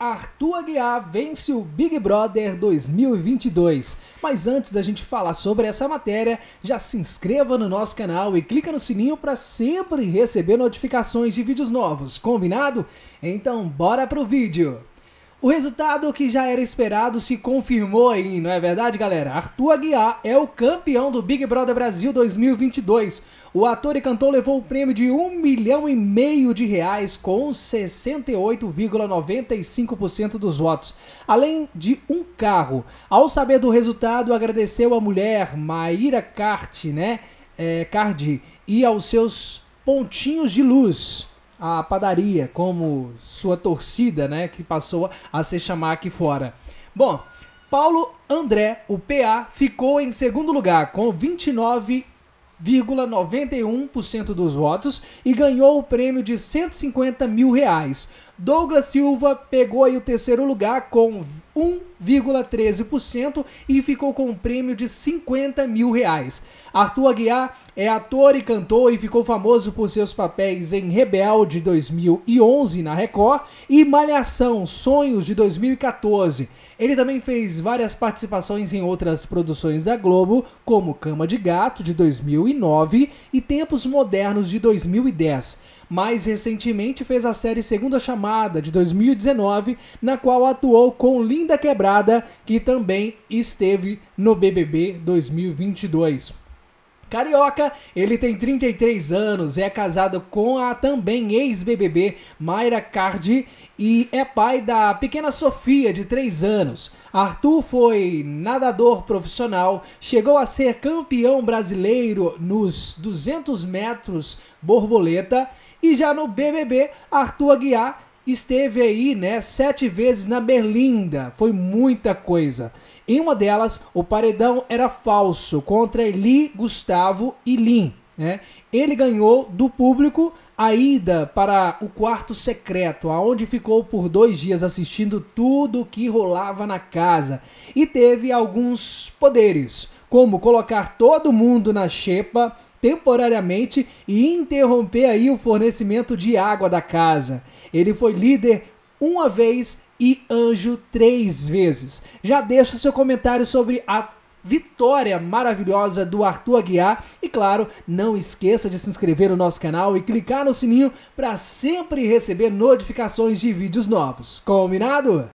Arthur Aguiar vence o Big Brother 2022. Mas antes da gente falar sobre essa matéria, já se inscreva no nosso canal e clica no sininho para sempre receber notificações de vídeos novos, combinado? Então bora pro vídeo! O resultado que já era esperado se confirmou aí, não é verdade, galera? Arthur Aguiar é o campeão do Big Brother Brasil 2022. O ator e cantor levou o prêmio de um milhão e meio de reais com 68,95% dos votos, além de um carro. Ao saber do resultado, agradeceu à mulher Maíra Cart, né? É, Cardi e aos seus pontinhos de luz a padaria como sua torcida, né, que passou a se chamar aqui fora. Bom, Paulo André, o PA, ficou em segundo lugar com 29,91% dos votos e ganhou o prêmio de 150 mil reais. Douglas Silva pegou aí o terceiro lugar com 1,13% e ficou com um prêmio de 50 mil reais. Arthur Aguiar é ator e cantor e ficou famoso por seus papéis em Rebelde 2011 na Record e Malhação Sonhos de 2014. Ele também fez várias participações em outras produções da Globo, como Cama de Gato de 2009 e Tempos Modernos de 2010 mais recentemente fez a série Segunda Chamada de 2019, na qual atuou com Linda Quebrada, que também esteve no BBB 2022. Carioca, ele tem 33 anos, é casado com a também ex-BBB Mayra Cardi e é pai da pequena Sofia, de 3 anos. Arthur foi nadador profissional, chegou a ser campeão brasileiro nos 200 metros borboleta e já no BBB, Arthur Aguiar esteve aí, né, sete vezes na Berlinda. Foi muita coisa. Em uma delas, o paredão era falso contra Eli, Gustavo e Lin. Né? Ele ganhou do público a ida para o quarto secreto, aonde ficou por dois dias assistindo tudo o que rolava na casa e teve alguns poderes como colocar todo mundo na xepa temporariamente e interromper aí o fornecimento de água da casa. Ele foi líder uma vez e anjo três vezes. Já deixa seu comentário sobre a vitória maravilhosa do Arthur Aguiar e claro, não esqueça de se inscrever no nosso canal e clicar no sininho para sempre receber notificações de vídeos novos. Combinado?